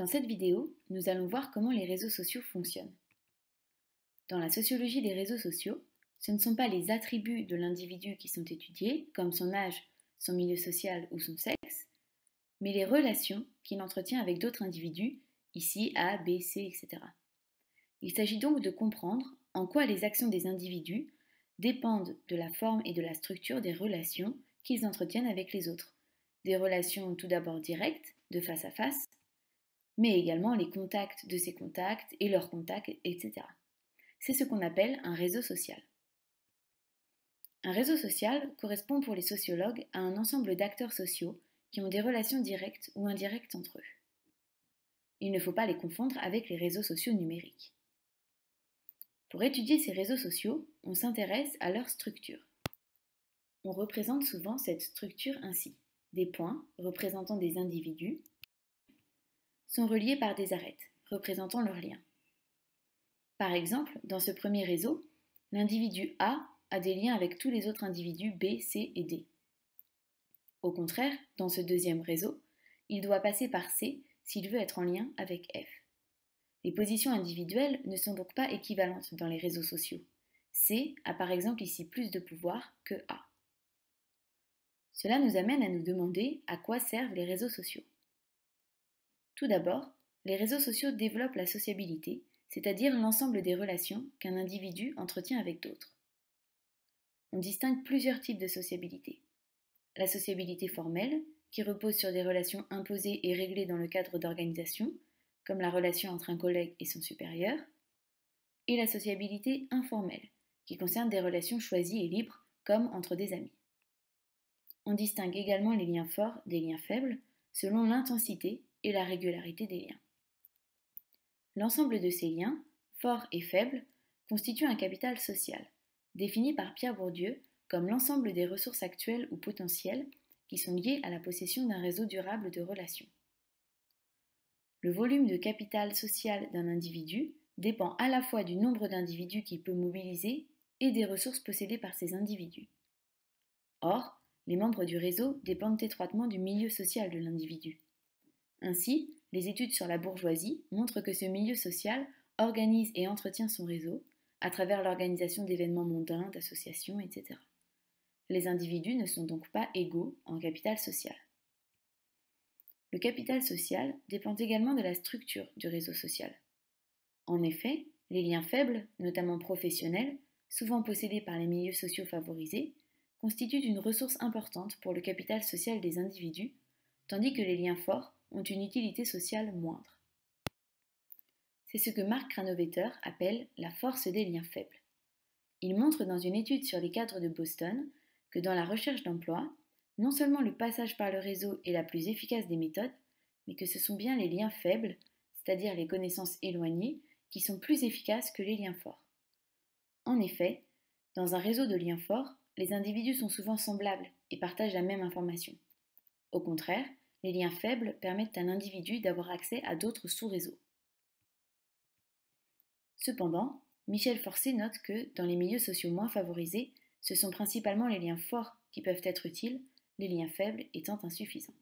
Dans cette vidéo, nous allons voir comment les réseaux sociaux fonctionnent. Dans la sociologie des réseaux sociaux, ce ne sont pas les attributs de l'individu qui sont étudiés, comme son âge, son milieu social ou son sexe, mais les relations qu'il entretient avec d'autres individus, ici A, B, C, etc. Il s'agit donc de comprendre en quoi les actions des individus dépendent de la forme et de la structure des relations qu'ils entretiennent avec les autres. Des relations tout d'abord directes, de face à face, mais également les contacts de ces contacts et leurs contacts, etc. C'est ce qu'on appelle un réseau social. Un réseau social correspond pour les sociologues à un ensemble d'acteurs sociaux qui ont des relations directes ou indirectes entre eux. Il ne faut pas les confondre avec les réseaux sociaux numériques. Pour étudier ces réseaux sociaux, on s'intéresse à leur structure. On représente souvent cette structure ainsi. Des points représentant des individus sont reliés par des arêtes, représentant leurs liens. Par exemple, dans ce premier réseau, l'individu A a des liens avec tous les autres individus B, C et D. Au contraire, dans ce deuxième réseau, il doit passer par C s'il veut être en lien avec F. Les positions individuelles ne sont donc pas équivalentes dans les réseaux sociaux. C a par exemple ici plus de pouvoir que A. Cela nous amène à nous demander à quoi servent les réseaux sociaux. Tout d'abord, les réseaux sociaux développent la sociabilité, c'est-à-dire l'ensemble des relations qu'un individu entretient avec d'autres. On distingue plusieurs types de sociabilité. La sociabilité formelle, qui repose sur des relations imposées et réglées dans le cadre d'organisation, comme la relation entre un collègue et son supérieur, et la sociabilité informelle, qui concerne des relations choisies et libres, comme entre des amis. On distingue également les liens forts des liens faibles, selon l'intensité et la régularité des liens. L'ensemble de ces liens, forts et faibles, constitue un capital social, défini par Pierre Bourdieu comme l'ensemble des ressources actuelles ou potentielles qui sont liées à la possession d'un réseau durable de relations. Le volume de capital social d'un individu dépend à la fois du nombre d'individus qu'il peut mobiliser et des ressources possédées par ces individus. Or, les membres du réseau dépendent étroitement du milieu social de l'individu. Ainsi, les études sur la bourgeoisie montrent que ce milieu social organise et entretient son réseau à travers l'organisation d'événements mondains, d'associations, etc. Les individus ne sont donc pas égaux en capital social. Le capital social dépend également de la structure du réseau social. En effet, les liens faibles, notamment professionnels, souvent possédés par les milieux sociaux favorisés, constitue une ressource importante pour le capital social des individus, tandis que les liens forts ont une utilité sociale moindre. C'est ce que Marc Granovetter appelle la force des liens faibles. Il montre dans une étude sur les cadres de Boston que dans la recherche d'emploi, non seulement le passage par le réseau est la plus efficace des méthodes, mais que ce sont bien les liens faibles, c'est-à-dire les connaissances éloignées, qui sont plus efficaces que les liens forts. En effet, dans un réseau de liens forts, les individus sont souvent semblables et partagent la même information. Au contraire, les liens faibles permettent à l'individu d'avoir accès à d'autres sous-réseaux. Cependant, Michel Forcé note que, dans les milieux sociaux moins favorisés, ce sont principalement les liens forts qui peuvent être utiles, les liens faibles étant insuffisants.